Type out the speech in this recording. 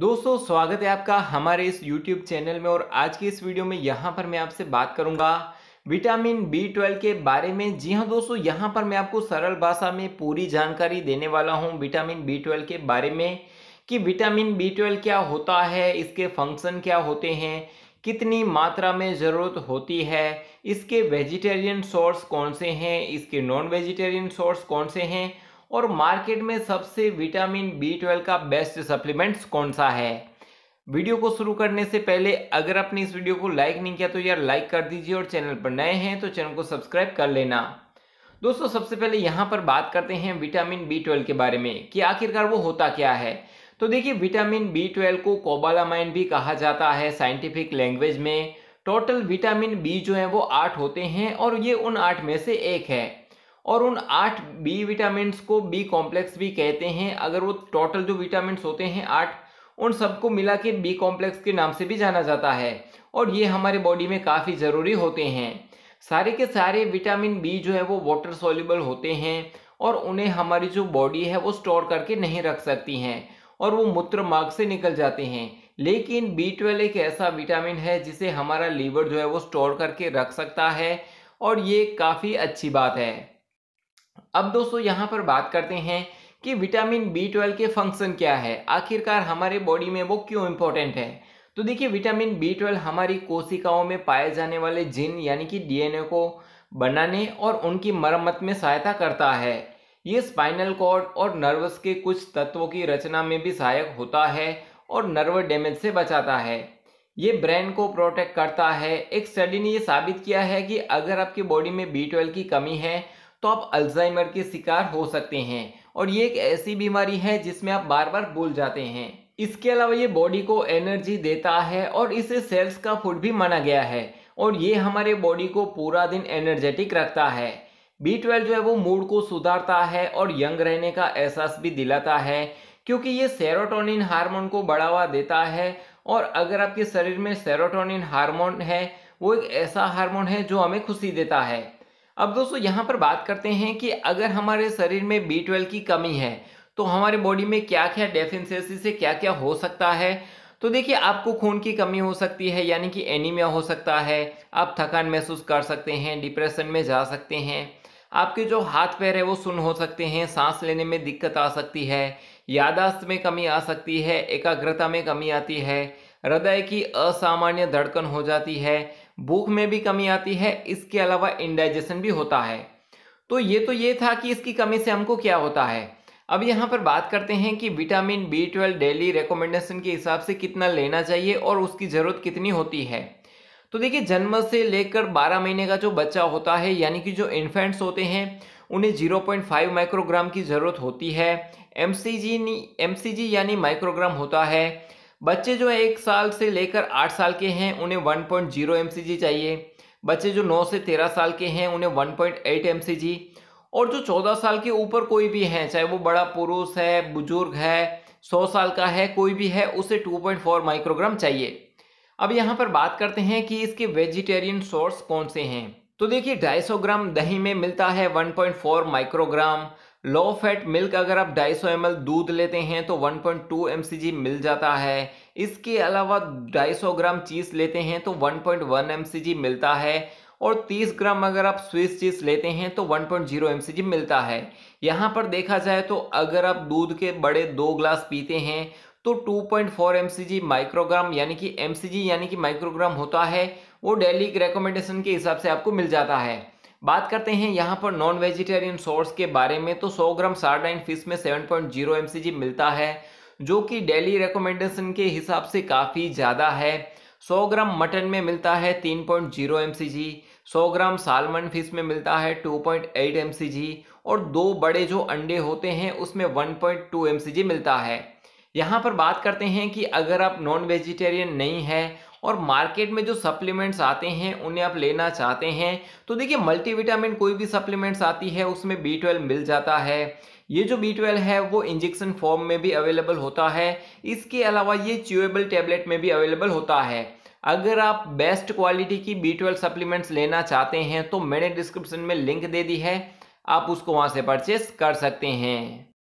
दोस्तों स्वागत है आपका हमारे इस YouTube चैनल में और आज की इस वीडियो में यहाँ पर मैं आपसे बात करूँगा विटामिन बी ट्वेल्व के बारे में जी हाँ दोस्तों यहाँ पर मैं आपको सरल भाषा में पूरी जानकारी देने वाला हूँ विटामिन बी ट्वेल्व के बारे में कि विटामिन बी ट्वेल्व क्या होता है इसके फंक्शन क्या होते हैं कितनी मात्रा में ज़रूरत होती है इसके वेजिटेरियन सोर्स कौन से हैं इसके नॉन वेजिटेरियन सोर्स कौन से हैं और मार्केट में सबसे विटामिन बी ट्वेल्व का बेस्ट सप्लीमेंट्स कौन सा है वीडियो को शुरू करने से पहले अगर आपने इस वीडियो को लाइक नहीं किया तो यार लाइक कर दीजिए और चैनल पर नए हैं तो चैनल को सब्सक्राइब कर लेना दोस्तों सबसे पहले यहाँ पर बात करते हैं विटामिन बी ट्वेल्व के बारे में कि आखिरकार वो होता क्या है तो देखिए विटामिन बी ट्वेल्व को कोबालामाइन भी कहा जाता है साइंटिफिक लैंग्वेज में टोटल विटामिन बी जो है वो आठ होते हैं और ये उन आठ में से एक है और उन आठ बी विटामिन को बी कॉम्प्लेक्स भी कहते हैं अगर वो टोटल जो विटामिन होते हैं आठ उन सबको मिला के बी कॉम्प्लेक्स के नाम से भी जाना जाता है और ये हमारे बॉडी में काफ़ी ज़रूरी होते हैं सारे के सारे विटामिन बी जो है वो वाटर सोल्यूबल होते हैं और उन्हें हमारी जो बॉडी है वो स्टोर करके नहीं रख सकती हैं और वो मूत्र मार्ग से निकल जाते हैं लेकिन बी ट्वेल्व एक ऐसा विटामिन है जिसे हमारा लीवर जो है वो स्टोर करके रख सकता है और ये काफ़ी अच्छी बात है अब दोस्तों यहाँ पर बात करते हैं कि विटामिन बी ट्वेल्व के फंक्शन क्या है आखिरकार हमारे बॉडी में वो क्यों इम्पोर्टेंट है तो देखिए विटामिन बी ट्वेल्व हमारी कोशिकाओं में पाए जाने वाले जिन यानी कि डीएनए को बनाने और उनकी मरम्मत में सहायता करता है ये स्पाइनल कॉर्ड और नर्वस के कुछ तत्वों की रचना में भी सहायक होता है और नर्व डैमेज से बचाता है ये ब्रेन को प्रोटेक्ट करता है एक स्टडी ने ये साबित किया है कि अगर आपकी बॉडी में बी ट्वेल्व की कमी है तो आप अल्जाइमर के शिकार हो सकते हैं और ये एक ऐसी बीमारी है जिसमें आप बार बार भूल जाते हैं इसके अलावा ये बॉडी को एनर्जी देता है और इसे सेल्स का फूड भी माना गया है और ये हमारे बॉडी को पूरा दिन एनर्जेटिक रखता है बी ट्वेल्व जो है वो मूड को सुधारता है और यंग रहने का एहसास भी दिलाता है क्योंकि ये सेरोटोनिन हार्मोन को बढ़ावा देता है और अगर आपके शरीर में सेरोटोनिन हार्मोन है वो एक ऐसा हार्मोन है जो हमें खुशी देता है अब दोस्तों यहाँ पर बात करते हैं कि अगर हमारे शरीर में बी ट्वेल्व की कमी है तो हमारे बॉडी में क्या क्या डेफिशिएंसी से क्या क्या हो सकता है तो देखिए आपको खून की कमी हो सकती है यानी कि एनीमिया हो सकता है आप थकान महसूस कर सकते हैं डिप्रेशन में जा सकते हैं आपके जो हाथ पैर है वो सुन हो सकते हैं सांस लेने में दिक्कत आ सकती है यादाश्त में कमी आ सकती है एकाग्रता में कमी आती है हृदय की असामान्य धड़कन हो जाती है भूख में भी कमी आती है इसके अलावा इंडाइजेशन भी होता है तो ये तो ये था कि इसकी कमी से हमको क्या होता है अब यहाँ पर बात करते हैं कि vitamin B twelve daily recommendation के हिसाब से कितना लेना चाहिए और उसकी ज़रूरत कितनी होती है तो देखिए जन्म से लेकर 12 महीने का जो बच्चा होता है यानी कि जो इन्फेंट्स होते हैं उन्हें 0.5 माइक्रोग्राम की ज़रूरत होती है एम सी जी यानी माइक्रोग्राम होता है बच्चे जो है एक साल से लेकर आठ साल के हैं उन्हें one point zero M C G चाहिए बच्चे जो नौ से तेरह साल के हैं उन्हें one point eight M C G और जो चौदह साल के ऊपर कोई भी है चाहे वो बड़ा पुरुष है बुजुर्ग है सौ साल का है कोई भी है उसे टू पॉइंट फोर माइक्रोग्राम चाहिए अब यहाँ पर बात करते हैं कि इसके वेजिटेरियन सोर्स कौन से हैं तो देखिए सौ ग्राम दही में मिलता है four microgram low fat milk अगर आप 250 सौ दूध लेते हैं तो 1.2 पॉइंट मिल जाता है इसके अलावा 250 ग्राम चीज़ लेते हैं तो 1.1 पॉइंट मिलता है और 30 ग्राम अगर आप स्विस चीज़ लेते हैं तो 1.0 पॉइंट मिलता है यहाँ पर देखा जाए तो अगर आप दूध के बड़े दो ग्लास पीते हैं तो 2.4 पॉइंट माइक्रोग्राम यानी कि एम यानी कि माइक्रोग्राम होता है वो डेली रिकमेंडेशन के हिसाब से आपको मिल जाता है बात करते हैं यहाँ पर नॉन वेजिटेरियन सोर्स के बारे में तो 100 ग्राम सार्डाइन फिश में 7.0 पॉइंट मिलता है जो कि डेली रिकमेंडेशन के हिसाब से काफ़ी ज़्यादा है 100 ग्राम मटन में मिलता है 3.0 पॉइंट 100 ग्राम सालमन फिश में मिलता है 2.8 पॉइंट और दो बड़े जो अंडे होते हैं उसमें 1.2 पॉइंट मिलता है यहाँ पर बात करते हैं कि अगर आप नॉन वेजिटेरियन नहीं है और मार्केट में जो सप्लीमेंट्स आते हैं उन्हें आप लेना चाहते हैं तो देखिए मल्टीविटामिन कोई भी सप्लीमेंट्स आती है उसमें बी ट्वेल्व मिल जाता है ये जो बी ट्वेल्व है वो इंजेक्शन फॉर्म में भी अवेलेबल होता है इसके अलावा ये च्यूएबल टेबलेट में भी अवेलेबल होता है अगर आप बेस्ट क्वालिटी की बी ट्वेल्व सप्लीमेंट्स लेना चाहते हैं तो मैंने डिस्क्रिप्शन में लिंक दे दी है आप उसको वहाँ से परचेस कर सकते हैं